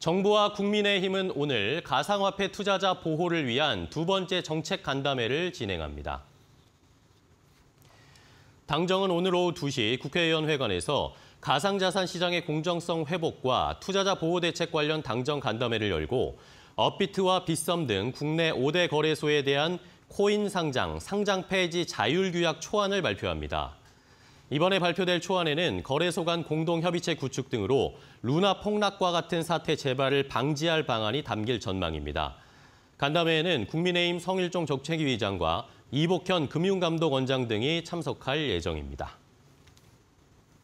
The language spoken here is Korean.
정부와 국민의힘은 오늘 가상화폐 투자자 보호를 위한 두 번째 정책 간담회를 진행합니다. 당정은 오늘 오후 2시 국회의원회관에서 가상자산 시장의 공정성 회복과 투자자 보호 대책 관련 당정 간담회를 열고 업비트와 빗썸 등 국내 5대 거래소에 대한 코인 상장, 상장 폐지 자율 규약 초안을 발표합니다. 이번에 발표될 초안에는 거래소 간 공동협의체 구축 등으로 루나 폭락과 같은 사태 재발을 방지할 방안이 담길 전망입니다. 간담회에는 국민의힘 성일종 정책위의장과 이복현 금융감독원장 등이 참석할 예정입니다.